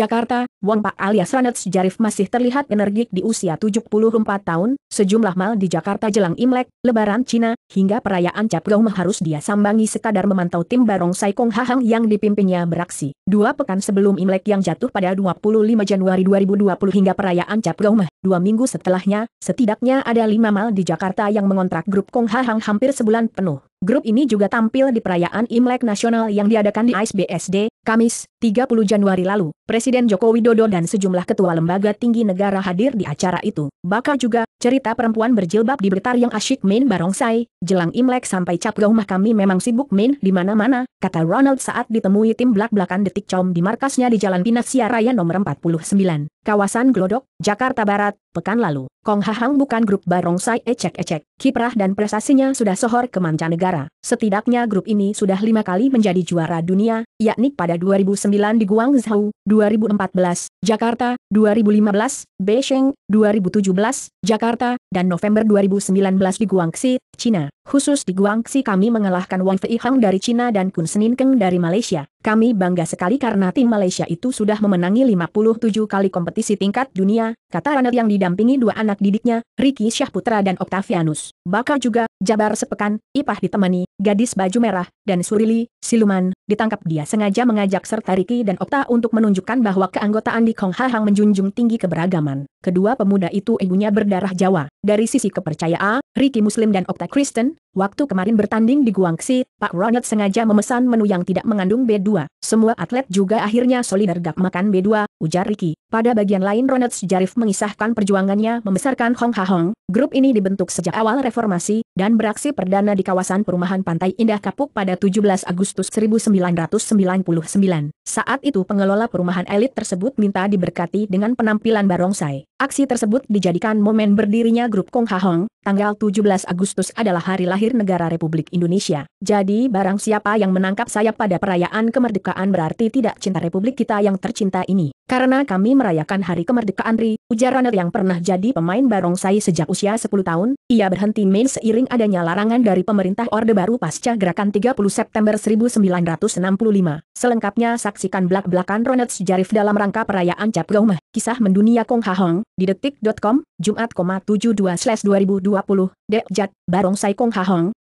Jakarta, Wong Pak alias Ranat Sejarif masih terlihat energik di usia 74 tahun, sejumlah mal di Jakarta jelang Imlek, Lebaran Cina, hingga perayaan Cap Gong harus dia sambangi sekadar memantau tim barongsai Kong Hahang yang dipimpinnya beraksi. Dua pekan sebelum Imlek yang jatuh pada 25 Januari 2020 hingga perayaan Cap Gong dua minggu setelahnya, setidaknya ada lima mal di Jakarta yang mengontrak grup Kong Hahang hampir sebulan penuh. Grup ini juga tampil di perayaan Imlek Nasional yang diadakan di ISBSD, Kamis, 30 Januari lalu. Presiden Joko Widodo dan sejumlah ketua lembaga tinggi negara hadir di acara itu. Bakal juga, cerita perempuan berjilbab di Blitar yang asyik main barongsai, jelang Imlek sampai cap rumah kami memang sibuk main di mana-mana, kata Ronald saat ditemui tim belak-belakan detik com di markasnya di Jalan Raya nomor 49. Kawasan Glodok, Jakarta Barat, pekan lalu, Kong Hahang bukan grup barongsai ecek-ecek, kiprah dan prestasinya sudah sohor ke mancanegara. Setidaknya grup ini sudah lima kali menjadi juara dunia, yakni pada 2009 di Guangzhou, 2014, Jakarta, 2015, Beijing, 2017, Jakarta, dan November 2019 di Guangxi, Cina. Khusus di Guangxi kami mengalahkan Wang Fei Hang dari Cina dan Kun Senin Keng dari Malaysia. Kami bangga sekali karena tim Malaysia itu sudah memenangi 57 kali kompetisi tingkat dunia, kata Ranel yang didampingi dua anak didiknya, Ricky Syahputra dan Octavianus. Bakal juga, Jabar sepekan, Ipah ditemani, gadis baju merah, dan Surili, siluman, ditangkap dia sengaja mengajak serta Ricky dan Okta untuk menunjukkan bahwa keanggotaan di Kong Hang menjunjung tinggi keberagaman. Kedua pemuda itu ibunya berdarah Jawa. Dari sisi kepercayaan, Ricky Muslim dan Okta Kristen, waktu kemarin bertanding di Guangxi, Pak Ronald sengaja memesan menu yang tidak mengandung B2. Semua atlet juga akhirnya solider gak makan B2, ujar Ricky. Pada bagian lain Ronald Sejarif mengisahkan perjuangannya membesarkan Hong Ha Hong. Grup ini dibentuk sejak awal reformasi, dan beraksi perdana di kawasan perumahan Pantai Indah Kapuk pada 17 Agustus 1999. Saat itu pengelola perumahan elit tersebut minta diberkati dengan penampilan barongsai. Aksi tersebut dijadikan momen berdirinya grup Kong Ha Hong, tanggal 17 Agustus adalah hari lahir negara Republik Indonesia. Jadi barang siapa yang menangkap saya pada perayaan kemerdekaan berarti tidak cinta Republik kita yang tercinta ini. Karena kami merayakan hari kemerdekaan Ri, ujar Ronald yang pernah jadi pemain barongsai sejak usia 10 tahun, ia berhenti main seiring adanya larangan dari pemerintah Orde Baru pasca gerakan 30 September 1965. Selengkapnya saksikan belak-belakan Ronald Sejarif dalam rangka perayaan Cap Gomeh. Kisah mendunia Kong Ha Hong, di detik.com, Jumat, 72/2020, Dejat Barongsai Kong Ha Hong,